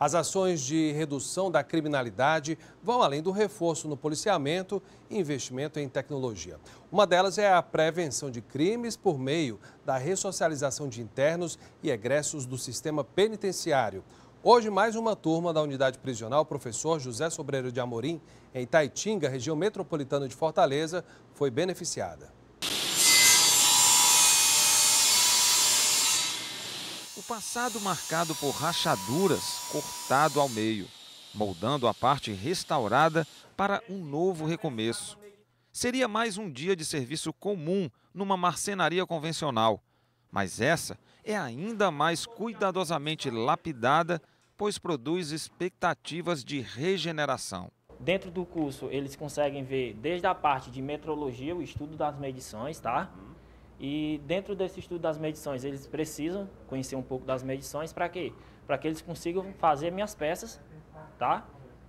As ações de redução da criminalidade vão além do reforço no policiamento e investimento em tecnologia. Uma delas é a prevenção de crimes por meio da ressocialização de internos e egressos do sistema penitenciário. Hoje, mais uma turma da unidade prisional Professor José Sobreiro de Amorim, em Taitinga, região metropolitana de Fortaleza, foi beneficiada. O passado marcado por rachaduras, cortado ao meio, moldando a parte restaurada para um novo recomeço. Seria mais um dia de serviço comum numa marcenaria convencional, mas essa é ainda mais cuidadosamente lapidada, pois produz expectativas de regeneração. Dentro do curso, eles conseguem ver desde a parte de metrologia, o estudo das medições, tá? E dentro desse estudo das medições, eles precisam conhecer um pouco das medições para quê? Para que eles consigam fazer minhas peças, tá?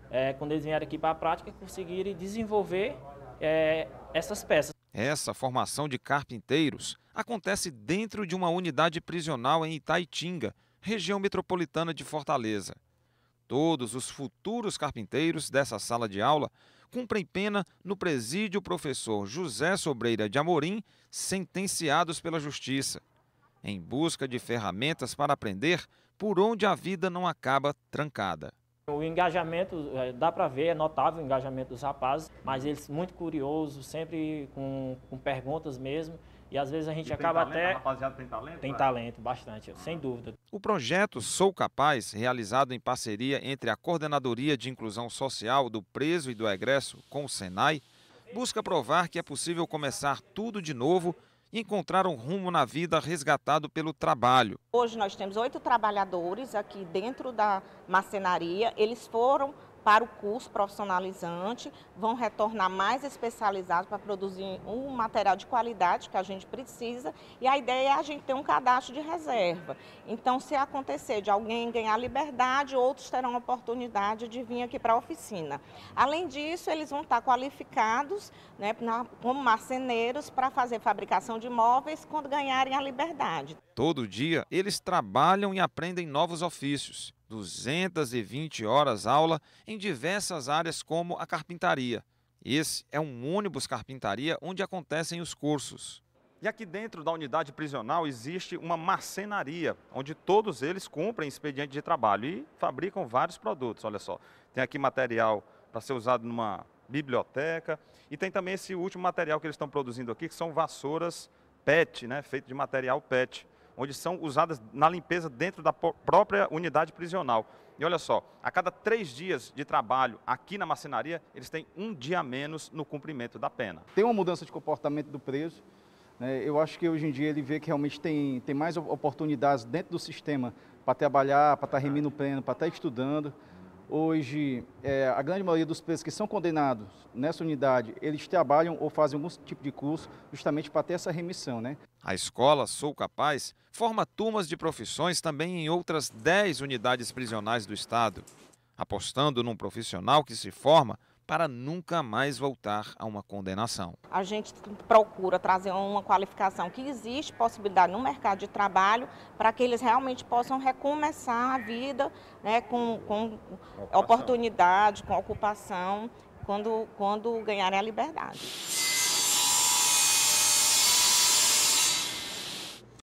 É, quando eles vierem aqui para a prática, conseguirem desenvolver é, essas peças. Essa formação de carpinteiros acontece dentro de uma unidade prisional em Itaitinga, região metropolitana de Fortaleza. Todos os futuros carpinteiros dessa sala de aula cumprem pena no presídio professor José Sobreira de Amorim, sentenciados pela Justiça, em busca de ferramentas para aprender por onde a vida não acaba trancada. O engajamento, é, dá para ver, é notável o engajamento dos rapazes, mas eles muito curiosos, sempre com, com perguntas mesmo, e às vezes a gente acaba talento, até. Rapaziada tem talento? Tem talento, bastante, sem dúvida. O projeto Sou Capaz, realizado em parceria entre a Coordenadoria de Inclusão Social do Preso e do Egresso com o Senai, busca provar que é possível começar tudo de novo e encontrar um rumo na vida resgatado pelo trabalho. Hoje nós temos oito trabalhadores aqui dentro da marcenaria. Eles foram para o curso profissionalizante, vão retornar mais especializados para produzir um material de qualidade que a gente precisa e a ideia é a gente ter um cadastro de reserva. Então, se acontecer de alguém ganhar liberdade, outros terão a oportunidade de vir aqui para a oficina. Além disso, eles vão estar qualificados né, como marceneiros para fazer fabricação de móveis quando ganharem a liberdade. Todo dia, eles trabalham e aprendem novos ofícios. 220 horas aula em diversas áreas como a carpintaria. Esse é um ônibus carpintaria onde acontecem os cursos. E aqui dentro da unidade prisional existe uma marcenaria, onde todos eles cumprem expediente de trabalho e fabricam vários produtos, olha só. Tem aqui material para ser usado numa biblioteca e tem também esse último material que eles estão produzindo aqui, que são vassouras PET, né, feito de material PET onde são usadas na limpeza dentro da própria unidade prisional. E olha só, a cada três dias de trabalho aqui na macinaria eles têm um dia a menos no cumprimento da pena. Tem uma mudança de comportamento do preso. Né? Eu acho que hoje em dia ele vê que realmente tem, tem mais oportunidades dentro do sistema para trabalhar, para tá é estar remindo pena, para estar tá estudando. Hoje, é, a grande maioria dos presos que são condenados nessa unidade, eles trabalham ou fazem algum tipo de curso justamente para ter essa remissão. Né? A escola Sou Capaz forma turmas de profissões também em outras 10 unidades prisionais do Estado. Apostando num profissional que se forma para nunca mais voltar a uma condenação. A gente procura trazer uma qualificação que existe possibilidade no mercado de trabalho para que eles realmente possam recomeçar a vida né, com, com oportunidade, com ocupação, quando, quando ganharem a liberdade.